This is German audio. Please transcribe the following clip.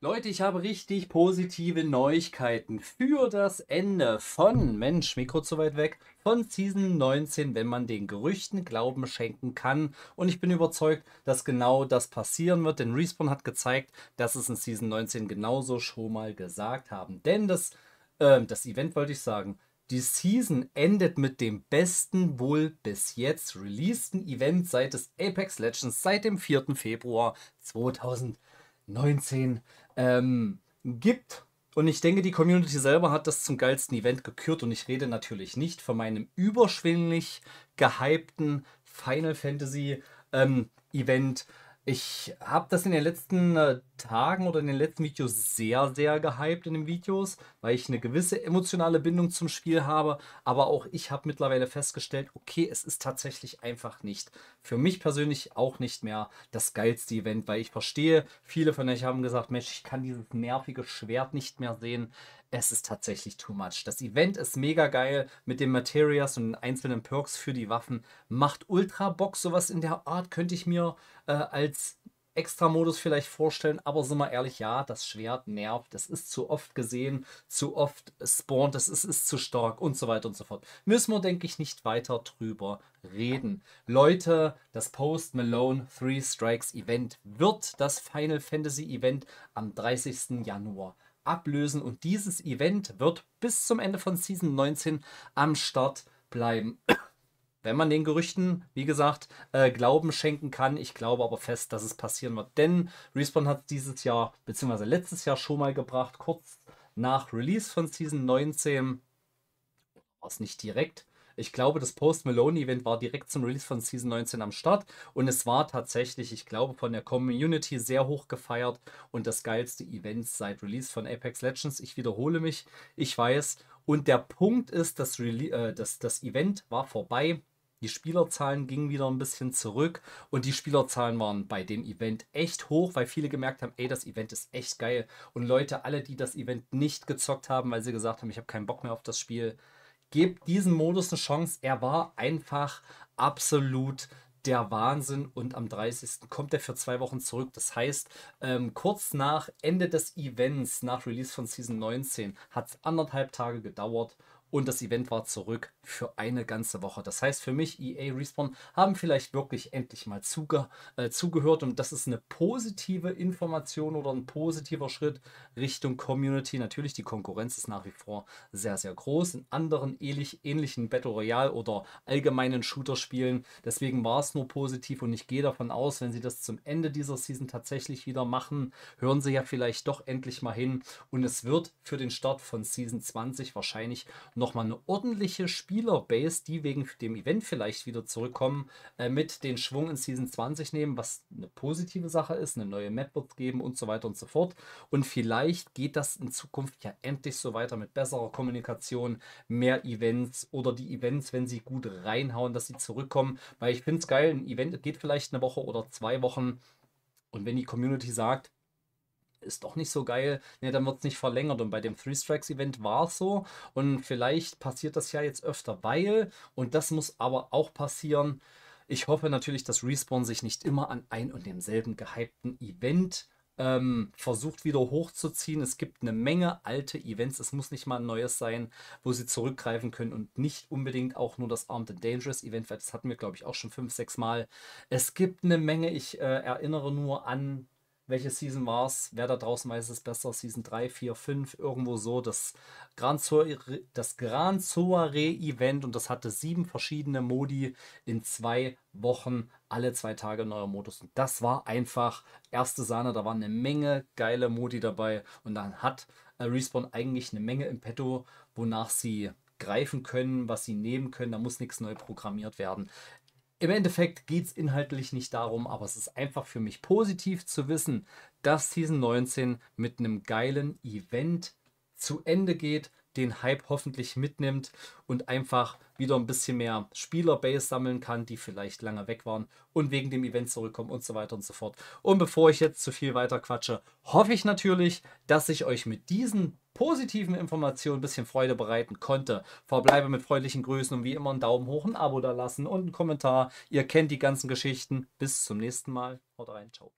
Leute, ich habe richtig positive Neuigkeiten für das Ende von Mensch, Mikro zu weit weg, von Season 19, wenn man den Gerüchten Glauben schenken kann. Und ich bin überzeugt, dass genau das passieren wird, denn Respawn hat gezeigt, dass es in Season 19 genauso schon mal gesagt haben. Denn das, äh, das Event wollte ich sagen, die Season endet mit dem besten wohl bis jetzt releaseden Event seit des Apex Legends seit dem 4. Februar 2019 ähm, gibt. Und ich denke, die Community selber hat das zum geilsten Event gekürt. Und ich rede natürlich nicht von meinem überschwänglich gehypten Final Fantasy ähm, Event ich habe das in den letzten äh, Tagen oder in den letzten Videos sehr, sehr gehypt in den Videos, weil ich eine gewisse emotionale Bindung zum Spiel habe. Aber auch ich habe mittlerweile festgestellt, okay, es ist tatsächlich einfach nicht. Für mich persönlich auch nicht mehr das geilste Event, weil ich verstehe, viele von euch haben gesagt, Mensch, ich kann dieses nervige Schwert nicht mehr sehen es ist tatsächlich too much. Das Event ist mega geil mit den Materias und den einzelnen Perks für die Waffen. Macht Ultra Bock, sowas in der Art könnte ich mir äh, als Extra-Modus vielleicht vorstellen, aber sind wir ehrlich, ja, das Schwert nervt, das ist zu oft gesehen, zu oft spawnt, es ist, ist zu stark und so weiter und so fort. Müssen wir, denke ich, nicht weiter drüber reden. Leute, das Post Malone Three Strikes Event wird das Final Fantasy Event am 30. Januar ablösen. Und dieses Event wird bis zum Ende von Season 19 am Start bleiben. Wenn man den Gerüchten, wie gesagt, äh, Glauben schenken kann. Ich glaube aber fest, dass es passieren wird. Denn Respawn hat dieses Jahr, beziehungsweise letztes Jahr schon mal gebracht, kurz nach Release von Season 19, war es nicht direkt, ich glaube, das Post-Malone-Event war direkt zum Release von Season 19 am Start und es war tatsächlich, ich glaube, von der Community sehr hoch gefeiert und das geilste Event seit Release von Apex Legends. Ich wiederhole mich, ich weiß. Und der Punkt ist, das, Rele äh, das, das Event war vorbei. Die Spielerzahlen gingen wieder ein bisschen zurück und die Spielerzahlen waren bei dem Event echt hoch, weil viele gemerkt haben, ey, das Event ist echt geil. Und Leute, alle, die das Event nicht gezockt haben, weil sie gesagt haben, ich habe keinen Bock mehr auf das Spiel, gebt diesem Modus eine Chance. Er war einfach absolut der Wahnsinn und am 30. kommt er für zwei Wochen zurück. Das heißt, ähm, kurz nach Ende des Events, nach Release von Season 19, hat es anderthalb Tage gedauert und das Event war zurück für eine ganze Woche. Das heißt für mich, EA Respawn haben vielleicht wirklich endlich mal zuge äh, zugehört und das ist eine positive Information oder ein positiver Schritt Richtung Community. Natürlich, die Konkurrenz ist nach wie vor sehr, sehr groß in anderen ähnlich, ähnlichen Battle Royale oder allgemeinen Shooter-Spielen. Deswegen war es nur positiv und ich gehe davon aus, wenn sie das zum Ende dieser Season tatsächlich wieder machen, hören sie ja vielleicht doch endlich mal hin und es wird für den Start von Season 20 wahrscheinlich nochmal eine ordentliche Spielerbase, die wegen dem Event vielleicht wieder zurückkommen, äh, mit den Schwung in Season 20 nehmen, was eine positive Sache ist, eine neue Map wird geben und so weiter und so fort. Und vielleicht geht das in Zukunft ja endlich so weiter mit besserer Kommunikation, mehr Events oder die Events, wenn sie gut reinhauen, dass sie zurückkommen. Weil ich finde es geil, ein Event geht vielleicht eine Woche oder zwei Wochen. Und wenn die Community sagt, ist doch nicht so geil, ne, dann wird es nicht verlängert. Und bei dem Three Strikes Event war es so. Und vielleicht passiert das ja jetzt öfter, weil, und das muss aber auch passieren, ich hoffe natürlich, dass Respawn sich nicht immer an ein und demselben gehypten Event ähm, versucht wieder hochzuziehen. Es gibt eine Menge alte Events, es muss nicht mal ein neues sein, wo sie zurückgreifen können und nicht unbedingt auch nur das Armed and Dangerous Event, weil das hatten wir, glaube ich, auch schon fünf, sechs Mal. Es gibt eine Menge, ich äh, erinnere nur an welche Season war es, wer da draußen weiß es besser, Season 3, 4, 5, irgendwo so, das Gran Soiree, das Gran Soiree Event und das hatte sieben verschiedene Modi in zwei Wochen, alle zwei Tage neuer Modus und das war einfach erste Sahne, da waren eine Menge geile Modi dabei und dann hat Respawn eigentlich eine Menge im Petto, wonach sie greifen können, was sie nehmen können, da muss nichts neu programmiert werden. Im Endeffekt geht es inhaltlich nicht darum, aber es ist einfach für mich positiv zu wissen, dass Season 19 mit einem geilen Event zu Ende geht, den Hype hoffentlich mitnimmt und einfach wieder ein bisschen mehr Spielerbase sammeln kann, die vielleicht lange weg waren und wegen dem Event zurückkommen und so weiter und so fort. Und bevor ich jetzt zu viel weiter quatsche, hoffe ich natürlich, dass ich euch mit diesen positiven Informationen ein bisschen Freude bereiten konnte. Verbleibe mit freundlichen Grüßen und wie immer einen Daumen hoch, ein Abo da lassen und einen Kommentar. Ihr kennt die ganzen Geschichten. Bis zum nächsten Mal. Haut rein. Ciao.